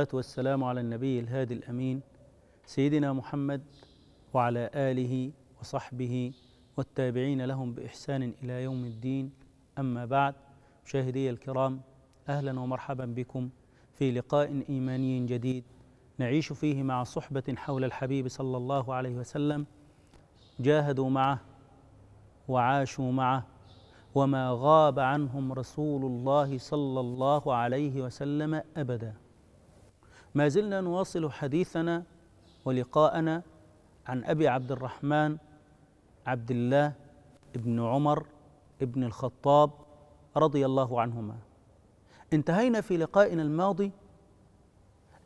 والصلاة والسلام على النبي الهادي الأمين سيدنا محمد وعلى آله وصحبه والتابعين لهم بإحسان إلى يوم الدين أما بعد مشاهدي الكرام أهلا ومرحبا بكم في لقاء إيماني جديد نعيش فيه مع صحبة حول الحبيب صلى الله عليه وسلم جاهدوا معه وعاشوا معه وما غاب عنهم رسول الله صلى الله عليه وسلم أبداً ما زلنا نواصل حديثنا ولقاءنا عن ابي عبد الرحمن عبد الله بن عمر بن الخطاب رضي الله عنهما انتهينا في لقائنا الماضي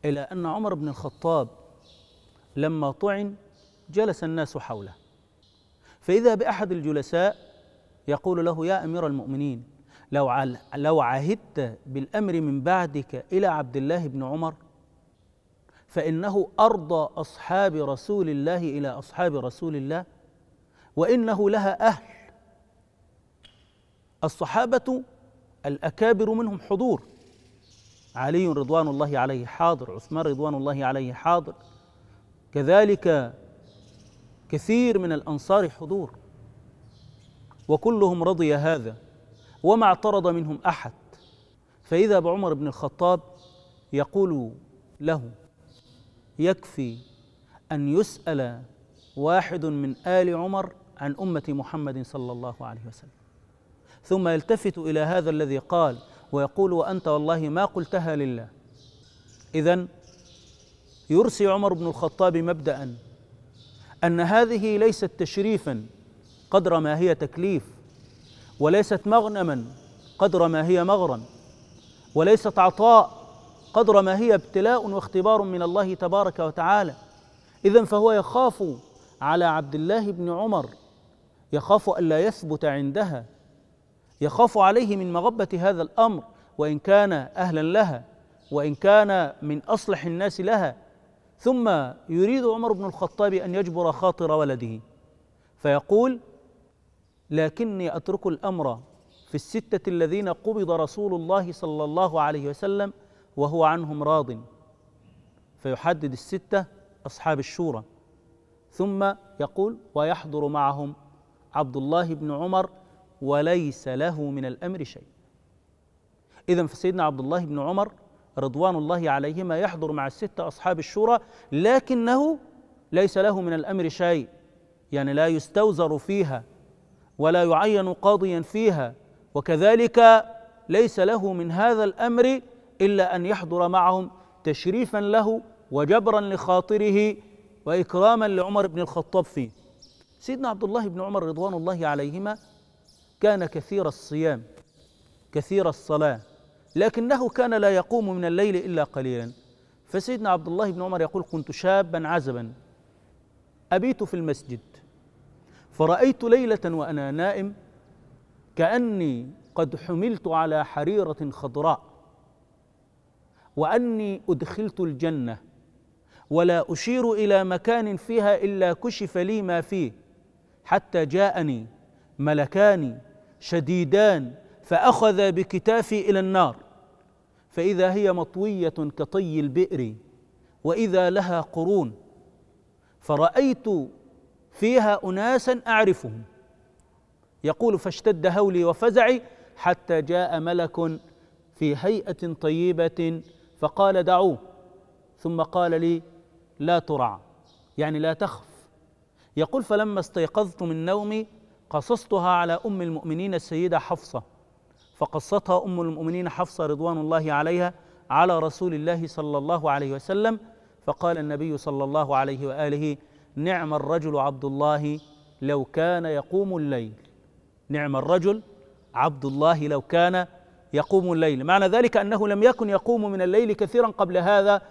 الى ان عمر بن الخطاب لما طعن جلس الناس حوله فاذا باحد الجلساء يقول له يا امير المؤمنين لو لو عهدت بالامر من بعدك الى عبد الله بن عمر فانه ارضى اصحاب رسول الله الى اصحاب رسول الله وانه لها اهل الصحابه الاكابر منهم حضور علي رضوان الله عليه حاضر عثمان رضوان الله عليه حاضر كذلك كثير من الانصار حضور وكلهم رضي هذا وما اعترض منهم احد فاذا بعمر بن الخطاب يقول له يكفي أن يسأل واحد من آل عمر عن أمة محمد صلى الله عليه وسلم ثم يلتفت إلى هذا الذي قال ويقول وأنت والله ما قلتها لله إذا يرسي عمر بن الخطاب مبدأ أن هذه ليست تشريفا قدر ما هي تكليف وليست مغنما قدر ما هي مغرم وليست عطاء قدر ما هي ابتلاء واختبار من الله تبارك وتعالى إذا فهو يخاف على عبد الله بن عمر يخاف ألا يثبت عندها يخاف عليه من مغبة هذا الأمر وإن كان أهلا لها وإن كان من أصلح الناس لها ثم يريد عمر بن الخطاب أن يجبر خاطر ولده فيقول لكني أترك الأمر في الستة الذين قبض رسول الله صلى الله عليه وسلم وهو عنهم راض فيحدد الستة أصحاب الشورى ثم يقول ويحضر معهم عبد الله بن عمر وليس له من الأمر شيء إذا فسيدنا عبد الله بن عمر رضوان الله عليهما يحضر مع الستة أصحاب الشورى لكنه ليس له من الأمر شيء يعني لا يستوزر فيها ولا يعين قاضيا فيها وكذلك ليس له من هذا الأمر الا ان يحضر معهم تشريفا له وجبرا لخاطره واكراما لعمر بن الخطاب فيه سيدنا عبد الله بن عمر رضوان الله عليهما كان كثير الصيام كثير الصلاه لكنه كان لا يقوم من الليل الا قليلا فسيدنا عبد الله بن عمر يقول كنت شابا عزبا ابيت في المسجد فرايت ليله وانا نائم كاني قد حملت على حريره خضراء واني ادخلت الجنه ولا اشير الى مكان فيها الا كشف لي ما فيه حتى جاءني ملكان شديدان فاخذا بكتافي الى النار فاذا هي مطويه كطي البئر واذا لها قرون فرايت فيها اناسا اعرفهم يقول فاشتد هولي وفزعي حتى جاء ملك في هيئه طيبه فقال دعوه ثم قال لي لا ترع يعني لا تخف يقول فلما استيقظت من نومي قصصتها على ام المؤمنين السيده حفصه فقصتها ام المؤمنين حفصه رضوان الله عليها على رسول الله صلى الله عليه وسلم فقال النبي صلى الله عليه واله نعم الرجل عبد الله لو كان يقوم الليل نعم الرجل عبد الله لو كان يقوم الليل معنى ذلك أنه لم يكن يقوم من الليل كثيرا قبل هذا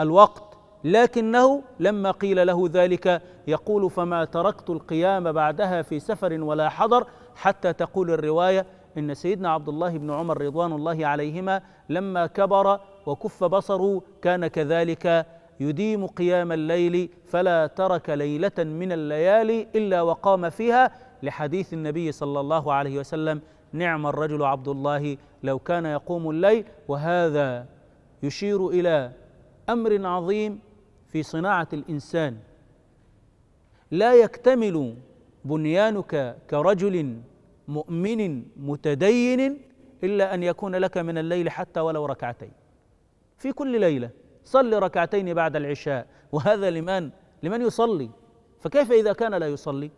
الوقت لكنه لما قيل له ذلك يقول فما تركت القيام بعدها في سفر ولا حضر حتى تقول الروايه ان سيدنا عبد الله بن عمر رضوان الله عليهما لما كبر وكف بصره كان كذلك يديم قيام الليل فلا ترك ليله من الليالي الا وقام فيها لحديث النبي صلى الله عليه وسلم نعم الرجل عبد الله لو كان يقوم الليل وهذا يشير الى امر عظيم في صناعه الانسان لا يكتمل بنيانك كرجل مؤمن متدين الا ان يكون لك من الليل حتى ولو ركعتين في كل ليله صل ركعتين بعد العشاء وهذا لمن لمن يصلي فكيف اذا كان لا يصلي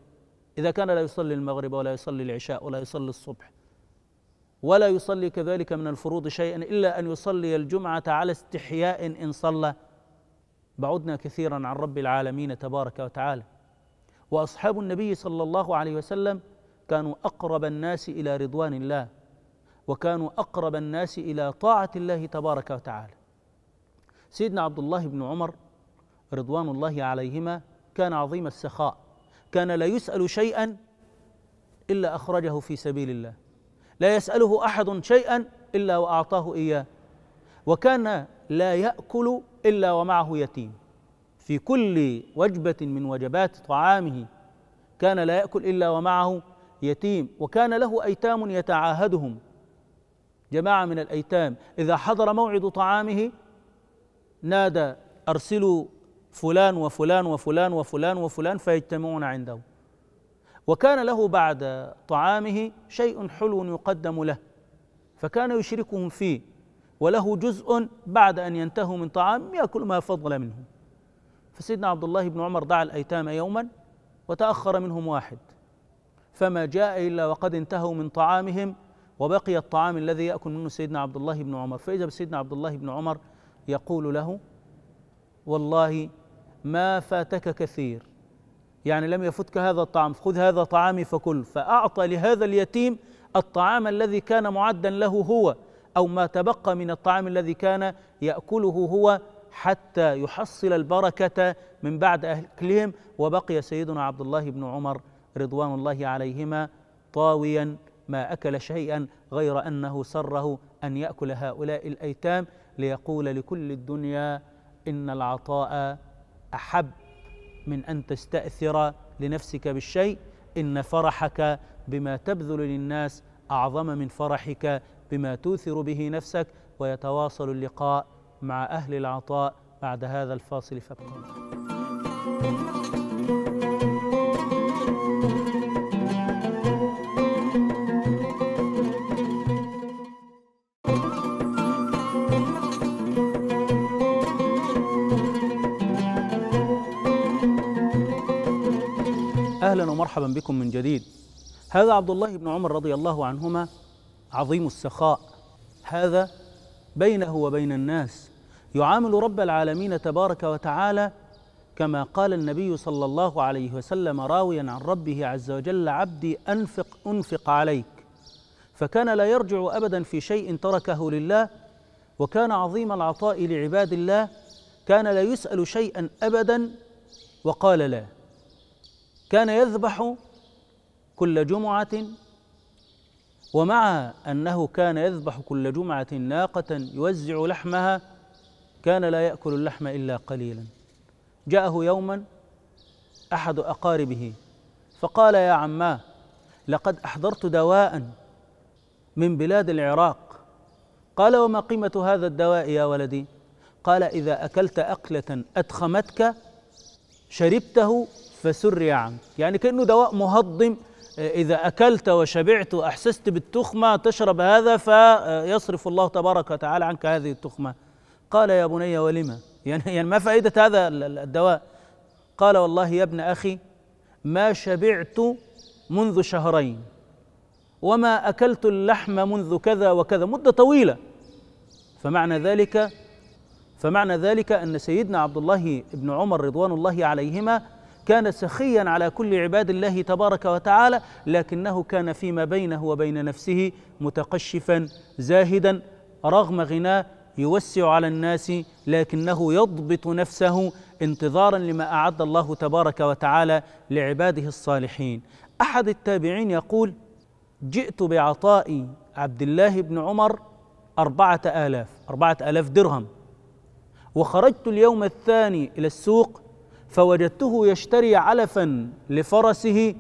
اذا كان لا يصلي المغرب ولا يصلي العشاء ولا يصلي الصبح ولا يصلي كذلك من الفروض شيئا الا ان يصلي الجمعه على استحياء ان صلى بعدنا كثيرا عن رب العالمين تبارك وتعالى واصحاب النبي صلى الله عليه وسلم كانوا اقرب الناس الى رضوان الله وكانوا اقرب الناس الى طاعه الله تبارك وتعالى سيدنا عبد الله بن عمر رضوان الله عليهما كان عظيم السخاء كان لا يسال شيئا الا اخرجه في سبيل الله لا يسأله أحد شيئا إلا وأعطاه إياه وكان لا يأكل إلا ومعه يتيم في كل وجبة من وجبات طعامه كان لا يأكل إلا ومعه يتيم وكان له أيتام يتعاهدهم جماعة من الأيتام إذا حضر موعد طعامه نادى أرسلوا فلان وفلان وفلان وفلان وفلان فيجتمعون عنده وكان له بعد طعامه شيء حلو يقدم له فكان يشركهم فيه وله جزء بعد أن ينتهوا من طعام يأكل ما فضل منه فسيدنا عبد الله بن عمر دعا الأيتام يوما وتأخر منهم واحد فما جاء إلا وقد انتهوا من طعامهم وبقي الطعام الذي يأكل منه سيدنا عبد الله بن عمر فإذا بسيدنا عبد الله بن عمر يقول له والله ما فاتك كثير يعني لم يفتك هذا الطعام خذ هذا طعامي فكل فأعطى لهذا اليتيم الطعام الذي كان معدا له هو أو ما تبقى من الطعام الذي كان يأكله هو حتى يحصل البركة من بعد أكلهم وبقي سيدنا عبد الله بن عمر رضوان الله عليهما طاويا ما أكل شيئا غير أنه سره أن يأكل هؤلاء الأيتام ليقول لكل الدنيا إن العطاء أحب من ان تستاثر لنفسك بالشيء ان فرحك بما تبذل للناس اعظم من فرحك بما توثر به نفسك ويتواصل اللقاء مع اهل العطاء بعد هذا الفاصل فابقوا ومرحبا بكم من جديد هذا عبد الله بن عمر رضي الله عنهما عظيم السخاء هذا بينه وبين الناس يعامل رب العالمين تبارك وتعالى كما قال النبي صلى الله عليه وسلم راويا عن ربه عز وجل عبدي انفق انفق عليك فكان لا يرجع ابدا في شيء تركه لله وكان عظيم العطاء لعباد الله كان لا يسال شيئا ابدا وقال لا كان يذبح كل جمعة ومع أنه كان يذبح كل جمعة ناقة يوزع لحمها كان لا يأكل اللحم إلا قليلا جاءه يوما أحد أقاربه فقال يا عماه لقد أحضرت دواء من بلاد العراق قال وما قيمة هذا الدواء يا ولدي قال إذا أكلت أكلة أدخمتك شربته فسري عنك يعني كأنه دواء مهضم آه، إذا أكلت وشبعت وأحسست بالتخمة تشرب هذا فيصرف الله تبارك وتعالى عنك هذه التخمة قال يا بني ولما يعني, يعني ما فائدة هذا الدواء قال والله يا ابن أخي ما شبعت منذ شهرين وما أكلت اللحم منذ كذا وكذا مدة طويلة فمعنى ذلك فمعنى ذلك أن سيدنا عبد الله بن عمر رضوان الله عليهما كان سخيا على كل عباد الله تبارك وتعالى لكنه كان فيما بينه وبين نفسه متقشفا زاهدا رغم غناه يوسع على الناس لكنه يضبط نفسه انتظارا لما اعد الله تبارك وتعالى لعباده الصالحين احد التابعين يقول جئت بعطاء عبد الله بن عمر أربعة آلاف أربعة آلاف درهم وخرجت اليوم الثاني إلى السوق فوجدته يشتري علفا لفرسه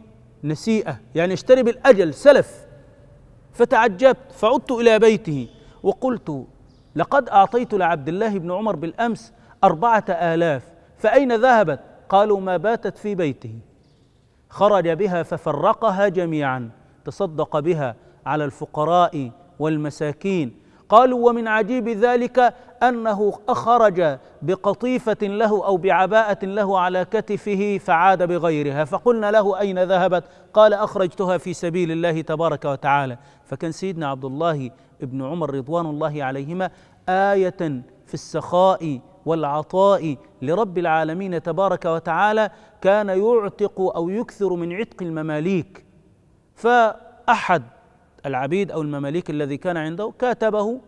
نسيئه يعني اشتري بالاجل سلف فتعجبت فعدت الى بيته وقلت لقد اعطيت لعبد الله بن عمر بالامس اربعه الاف فاين ذهبت قالوا ما باتت في بيته خرج بها ففرقها جميعا تصدق بها على الفقراء والمساكين قالوا ومن عجيب ذلك انه اخرج بقطيفه له او بعباءه له على كتفه فعاد بغيرها فقلنا له اين ذهبت قال اخرجتها في سبيل الله تبارك وتعالى فكان سيدنا عبد الله ابن عمر رضوان الله عليهما ايه في السخاء والعطاء لرب العالمين تبارك وتعالى كان يعتق او يكثر من عتق المماليك فاحد العبيد أو المماليك الذي كان عنده كاتبه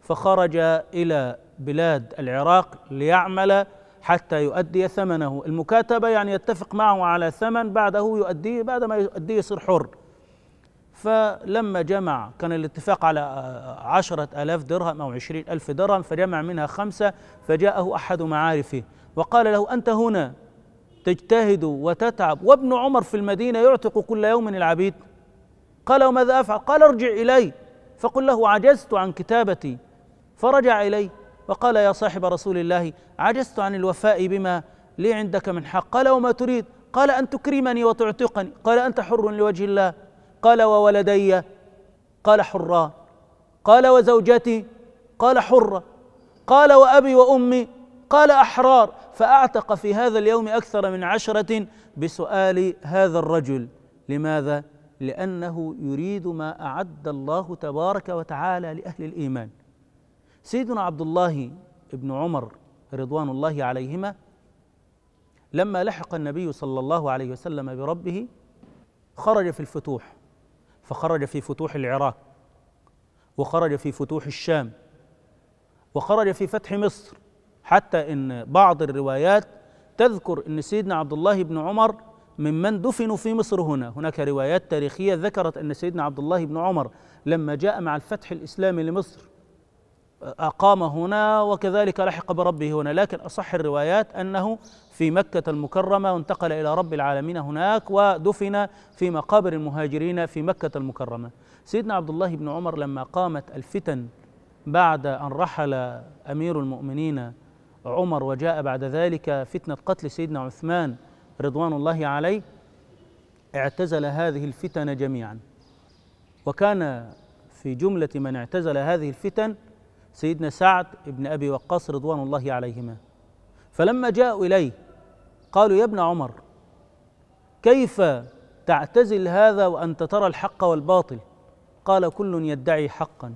فخرج إلى بلاد العراق ليعمل حتى يؤدي ثمنه المكاتبة يعني يتفق معه على ثمن بعده يؤديه بعد ما يؤديه يصير حر فلما جمع كان الاتفاق على عشرة ألاف درهم أو عشرين ألف درهم فجمع منها خمسة فجاءه أحد معارفه وقال له أنت هنا تجتهد وتتعب وابن عمر في المدينة يعتق كل يوم العبيد قال وماذا افعل؟ قال ارجع الي فقل له عجزت عن كتابتي فرجع الي وقال يا صاحب رسول الله عجزت عن الوفاء بما لي عندك من حق قال وما تريد؟ قال ان تكرمني وتعتقني قال انت حر لوجه الله قال وولدي قال حران قال وزوجتي قال حره قال وابي وامي قال احرار فاعتق في هذا اليوم اكثر من عشره بسؤال هذا الرجل لماذا لأنه يريد ما أعد الله تبارك وتعالى لأهل الإيمان سيدنا عبد الله بن عمر رضوان الله عليهما لما لحق النبي صلى الله عليه وسلم بربه خرج في الفتوح فخرج في فتوح العراق وخرج في فتوح الشام وخرج في فتح مصر حتى ان بعض الروايات تذكر ان سيدنا عبد الله بن عمر ممن دفنوا في مصر هنا هناك روايات تاريخية ذكرت أن سيدنا عبد الله بن عمر لما جاء مع الفتح الإسلامي لمصر أقام هنا وكذلك لحق بربه هنا لكن أصح الروايات أنه في مكة المكرمة وانتقل إلى رب العالمين هناك ودفن في مقابر المهاجرين في مكة المكرمة سيدنا عبد الله بن عمر لما قامت الفتن بعد أن رحل أمير المؤمنين عمر وجاء بعد ذلك فتنة قتل سيدنا عثمان رضوان الله عليه اعتزل هذه الفتن جميعا وكان في جملة من اعتزل هذه الفتن سيدنا سعد بن أبي وقاص رضوان الله عليهما فلما جاءوا إليه قالوا يا ابن عمر كيف تعتزل هذا وأنت ترى الحق والباطل قال كل يدعي حقا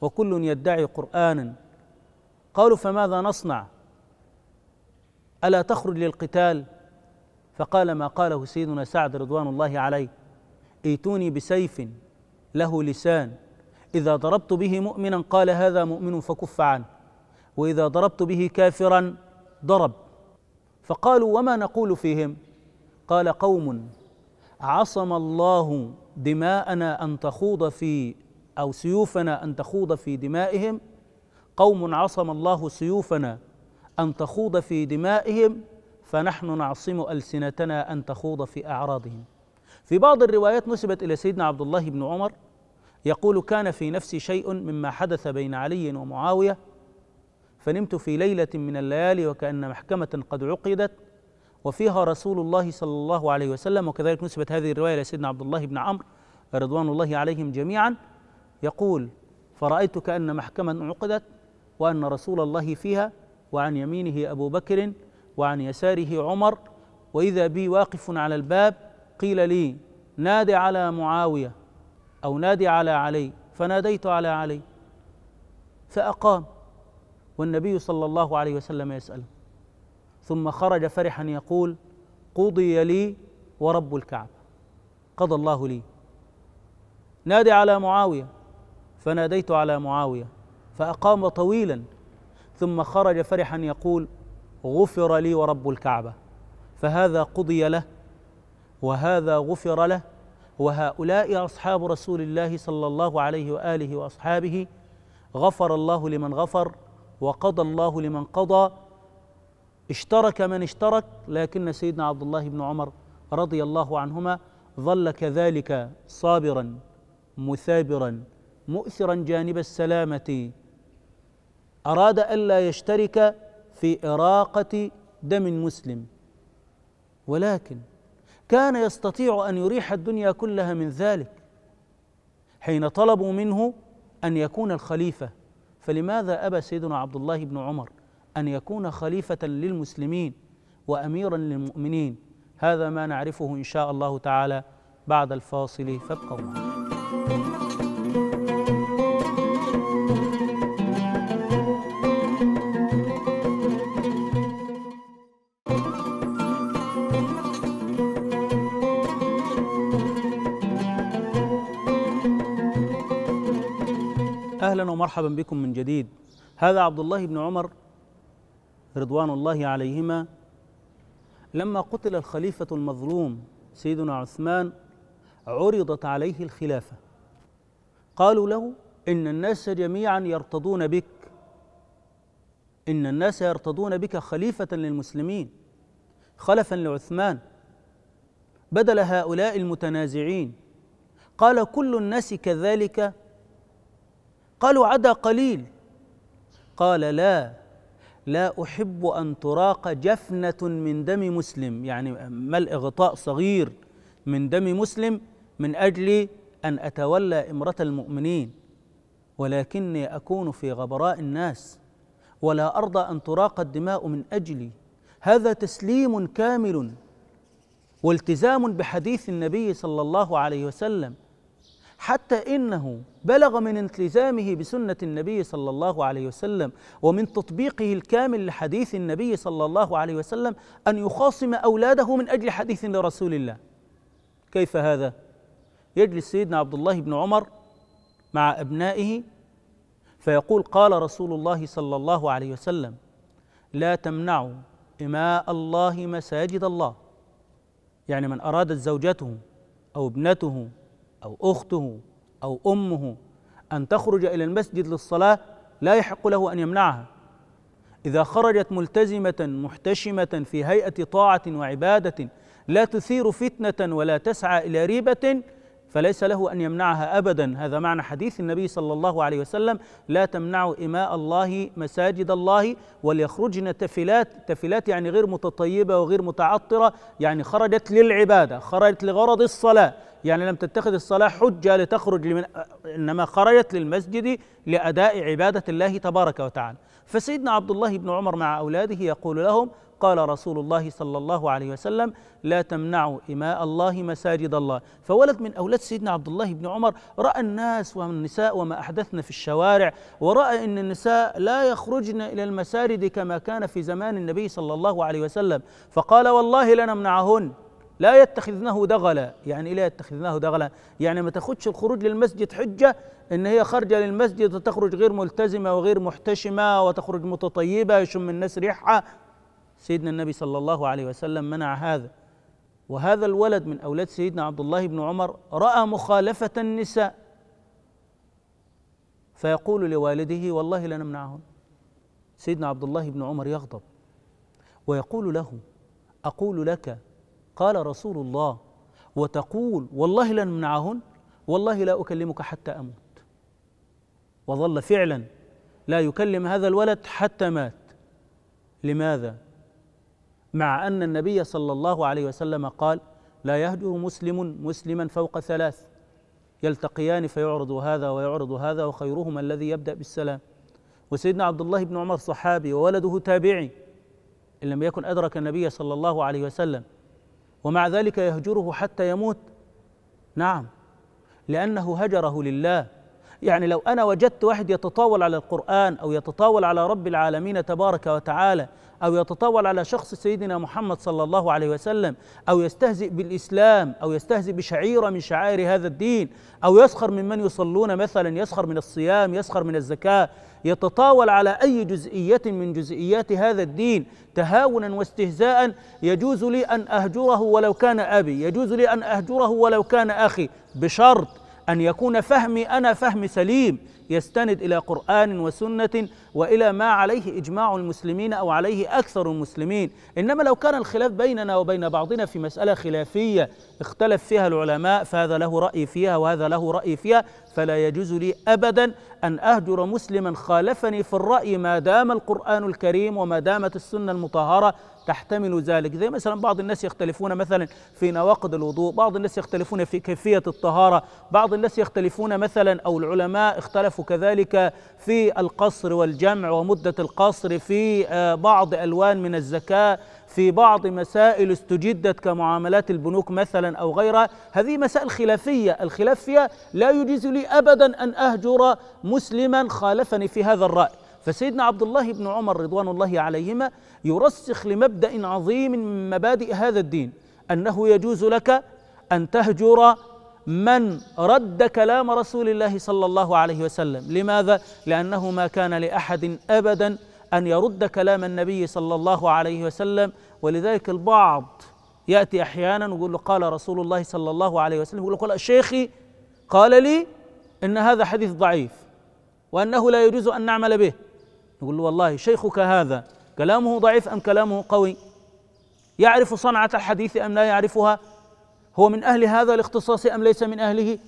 وكل يدعي قرآنا قالوا فماذا نصنع ألا تخرج للقتال فقال ما قاله سيدنا سعد رضوان الله عليه ائتوني بسيف له لسان اذا ضربت به مؤمنا قال هذا مؤمن فكف عنه واذا ضربت به كافرا ضرب فقالوا وما نقول فيهم قال قوم عصم الله دماءنا ان تخوض في او سيوفنا ان تخوض في دمائهم قوم عصم الله سيوفنا ان تخوض في دمائهم فنحن نعصم ألسنتنا أن تخوض في أعراضهم في بعض الروايات نسبت إلى سيدنا عبد الله بن عمر يقول كان في نفسي شيء مما حدث بين علي ومعاوية فنمت في ليلة من الليالي وكأن محكمة قد عقدت وفيها رسول الله صلى الله عليه وسلم وكذلك نسبت هذه الرواية إلى سيدنا عبد الله بن عمرو رضوان الله عليهم جميعا يقول فرأيت كأن محكمة عقدت وأن رسول الله فيها وعن يمينه أبو بكر وعن يساره عمر واذا بي واقف على الباب قيل لي ناد على معاويه او نادي على علي فناديت على علي فاقام والنبي صلى الله عليه وسلم يساله ثم خرج فرحا يقول قضي لي ورب الكعبه قضى الله لي نادي على معاويه فناديت على معاويه فاقام طويلا ثم خرج فرحا يقول غفر لي ورب الكعبه فهذا قضي له وهذا غفر له وهؤلاء اصحاب رسول الله صلى الله عليه واله واصحابه غفر الله لمن غفر وقضى الله لمن قضى اشترك من اشترك لكن سيدنا عبد الله بن عمر رضي الله عنهما ظل كذلك صابرا مثابرا مؤثرا جانب السلامه اراد الا يشترك في إراقة دم مسلم ولكن كان يستطيع أن يريح الدنيا كلها من ذلك حين طلبوا منه أن يكون الخليفة فلماذا أبى سيدنا عبد الله بن عمر أن يكون خليفة للمسلمين وأميرا للمؤمنين هذا ما نعرفه إن شاء الله تعالى بعد الفاصل فابقوا معنا اهلا ومرحبا بكم من جديد هذا عبد الله بن عمر رضوان الله عليهما لما قتل الخليفه المظلوم سيدنا عثمان عرضت عليه الخلافه قالوا له ان الناس جميعا يرتضون بك ان الناس يرتضون بك خليفه للمسلمين خلفا لعثمان بدل هؤلاء المتنازعين قال كل الناس كذلك قالوا عدا قليل قال لا لا احب ان تراق جفنه من دم مسلم يعني ملء غطاء صغير من دم مسلم من اجل ان اتولى امره المؤمنين ولكني اكون في غبراء الناس ولا ارضى ان تراق الدماء من اجلي هذا تسليم كامل والتزام بحديث النبي صلى الله عليه وسلم حتى انه بلغ من التزامه بسنه النبي صلى الله عليه وسلم ومن تطبيقه الكامل لحديث النبي صلى الله عليه وسلم ان يخاصم اولاده من اجل حديث لرسول الله كيف هذا يجلس سيدنا عبد الله بن عمر مع ابنائه فيقول قال رسول الله صلى الله عليه وسلم لا تمنعوا إماء الله مساجد الله يعني من أرادت زوجته أو ابنته او اخته او امه ان تخرج الى المسجد للصلاه لا يحق له ان يمنعها اذا خرجت ملتزمه محتشمه في هيئه طاعه وعباده لا تثير فتنه ولا تسعى الى ريبه فليس له ان يمنعها ابدا هذا معنى حديث النبي صلى الله عليه وسلم لا تمنعوا اماء الله مساجد الله وليخرجن تفلات تفلات يعني غير متطيبه وغير متعطره يعني خرجت للعباده خرجت لغرض الصلاه يعني لم تتخذ الصلاة حجة لتخرج لمن إنما خرجت للمسجد لأداء عبادة الله تبارك وتعالى فسيدنا عبد الله بن عمر مع أولاده يقول لهم قال رسول الله صلى الله عليه وسلم لا تمنعوا إماء الله مساجد الله فولد من أولاد سيدنا عبد الله بن عمر رأى الناس والنساء وما أحدثنا في الشوارع ورأى أن النساء لا يخرجن إلى المساجد كما كان في زمان النبي صلى الله عليه وسلم فقال والله لنمنعهن لا يتخذنه دغلا يعني ايه لا يتخذنه دغلا يعني ما تاخدش الخروج للمسجد حجه ان هي خارجه للمسجد وتخرج غير ملتزمه وغير محتشمه وتخرج متطيبه يشم الناس ريحها سيدنا النبي صلى الله عليه وسلم منع هذا وهذا الولد من اولاد سيدنا عبد الله بن عمر راى مخالفه النساء فيقول لوالده والله لنمنعهن سيدنا عبد الله بن عمر يغضب ويقول له اقول لك قال رسول الله وتقول والله لن منعهن والله لا أكلمك حتى أموت وظل فعلا لا يكلم هذا الولد حتى مات لماذا مع أن النبي صلى الله عليه وسلم قال لا يهجر مسلم مسلما فوق ثلاث يلتقيان فيعرض هذا ويعرض هذا وخيرهما الذي يبدأ بالسلام وسيدنا عبد الله بن عمر صحابي وولده تابعي إن لم يكن أدرك النبي صلى الله عليه وسلم ومع ذلك يهجره حتى يموت نعم لأنه هجره لله يعني لو أنا وجدت واحد يتطاول على القرآن أو يتطاول على رب العالمين تبارك وتعالى أو يتطاول على شخص سيدنا محمد صلى الله عليه وسلم أو يستهزئ بالإسلام أو يستهزئ بشعيرة من شعائر هذا الدين أو يسخر ممن يصلون مثلا يسخر من الصيام يسخر من الزكاة يتطاول على أي جزئية من جزئيات هذا الدين تهاونا واستهزاء يجوز لي أن أهجره ولو كان أبي يجوز لي أن أهجره ولو كان أخي بشرط أن يكون فهمي أنا فهم سليم يستند إلى قرآن وسنة وإلى ما عليه إجماع المسلمين أو عليه أكثر المسلمين إنما لو كان الخلاف بيننا وبين بعضنا في مسألة خلافية اختلف فيها العلماء فهذا له رأي فيها وهذا له رأي فيها فلا يجوز لي أبدا أن أهجر مسلما خالفني في الرأي ما دام القرآن الكريم وما دامت السنة المطهرة تحتمل ذلك زي مثلا بعض الناس يختلفون مثلا في نواقض الوضوء بعض الناس يختلفون في كيفية الطهارة بعض الناس يختلفون مثلا أو العلماء اختلفوا كذلك في القصر والجمع ومدة القصر في آه، بعض ألوان من الزكاة في بعض مسائل استجدت كمعاملات البنوك مثلا او غيرها، هذه مسائل خلافيه، الخلاف فيها لا يجوز لي ابدا ان اهجر مسلما خالفني في هذا الراي، فسيدنا عبد الله بن عمر رضوان الله عليهما يرسخ لمبدا عظيم من مبادئ هذا الدين انه يجوز لك ان تهجر من رد كلام رسول الله صلى الله عليه وسلم لماذا لانه ما كان لاحد ابدا ان يرد كلام النبي صلى الله عليه وسلم ولذلك البعض ياتي احيانا ويقول له قال رسول الله صلى الله عليه وسلم يقول له شيخي قال لي ان هذا حديث ضعيف وانه لا يجوز ان نعمل به نقول له والله شيخك هذا كلامه ضعيف أم كلامه قوي يعرف صنعة الحديث أم لا يعرفها هو من أهل هذا الاختصاص أم ليس من أهله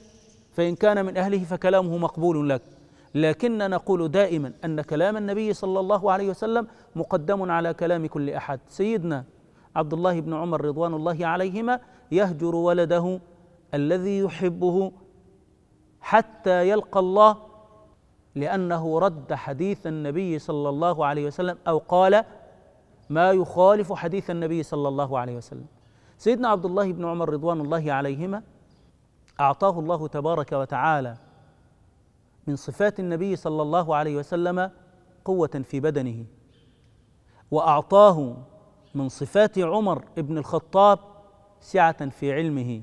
فإن كان من أهله فكلامه مقبول لك لكننا نقول دائما أن كلام النبي صلى الله عليه وسلم مقدم على كلام كل أحد سيدنا عبد الله بن عمر رضوان الله عليهما يهجر ولده الذي يحبه حتى يلقى الله لأنه رد حديث النبي صلى الله عليه وسلم أو قال ما يخالف حديث النبي صلى الله عليه وسلم سيدنا عبد الله بن عمر رضوان الله عليهما أعطاه الله تبارك وتعالى من صفات النبي صلى الله عليه وسلم قوة في بدنه وأعطاه من صفات عمر بن الخطاب سعة في علمه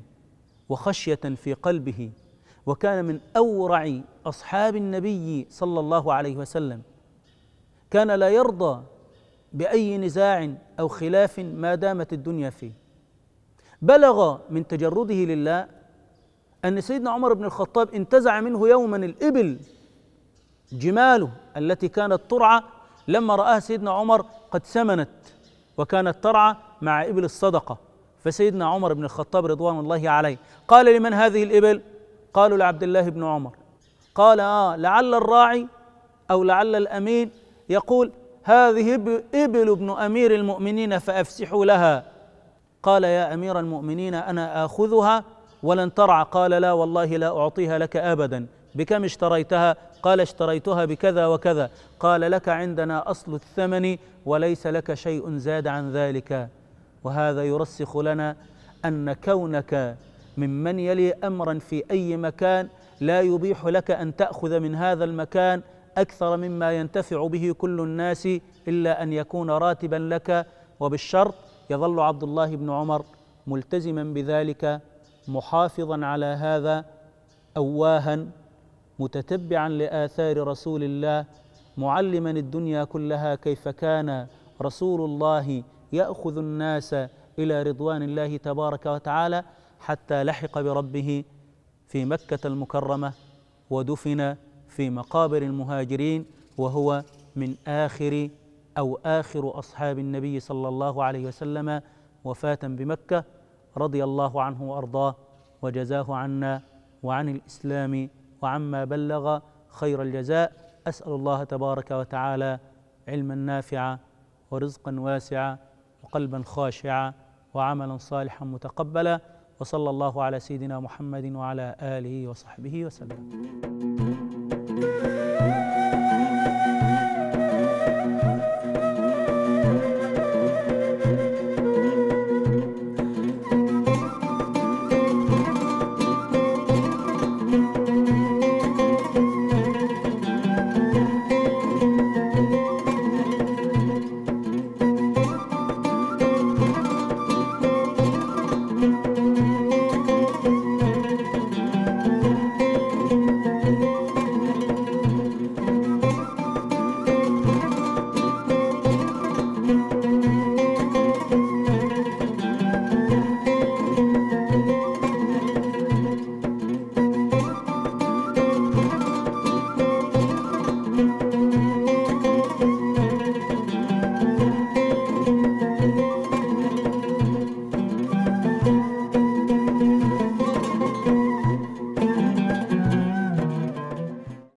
وخشية في قلبه وكان من اورع اصحاب النبي صلى الله عليه وسلم كان لا يرضى باي نزاع او خلاف ما دامت الدنيا فيه بلغ من تجرده لله ان سيدنا عمر بن الخطاب انتزع منه يوما الابل جماله التي كانت ترعى لما راها سيدنا عمر قد سمنت وكانت ترعى مع ابل الصدقه فسيدنا عمر بن الخطاب رضوان الله عليه قال لمن هذه الابل قالوا لعبد الله بن عمر قال آه لعل الراعي أو لعل الأمين يقول هذه إبل ابن أمير المؤمنين فأفسحوا لها قال يا أمير المؤمنين أنا آخذها ولن ترعى قال لا والله لا أعطيها لك أبدا بكم اشتريتها قال اشتريتها بكذا وكذا قال لك عندنا أصل الثمن وليس لك شيء زاد عن ذلك وهذا يرسخ لنا أن كونك ممن يلي امرا في اي مكان لا يبيح لك ان تاخذ من هذا المكان اكثر مما ينتفع به كل الناس الا ان يكون راتبا لك وبالشرط يظل عبد الله بن عمر ملتزما بذلك محافظا على هذا اواها متتبعا لاثار رسول الله معلما الدنيا كلها كيف كان رسول الله ياخذ الناس الى رضوان الله تبارك وتعالى حتى لحق بربه في مكة المكرمة ودفن في مقابر المهاجرين وهو من آخر أو آخر أصحاب النبي صلى الله عليه وسلم وفاة بمكة رضي الله عنه وأرضاه وجزاه عنا وعن الإسلام وعما بلغ خير الجزاء أسأل الله تبارك وتعالى علما نافعا ورزقا واسعا وقلبا خاشعا وعملا صالحا متقبلا وصلى الله على سيدنا محمد وعلى آله وصحبه وسلم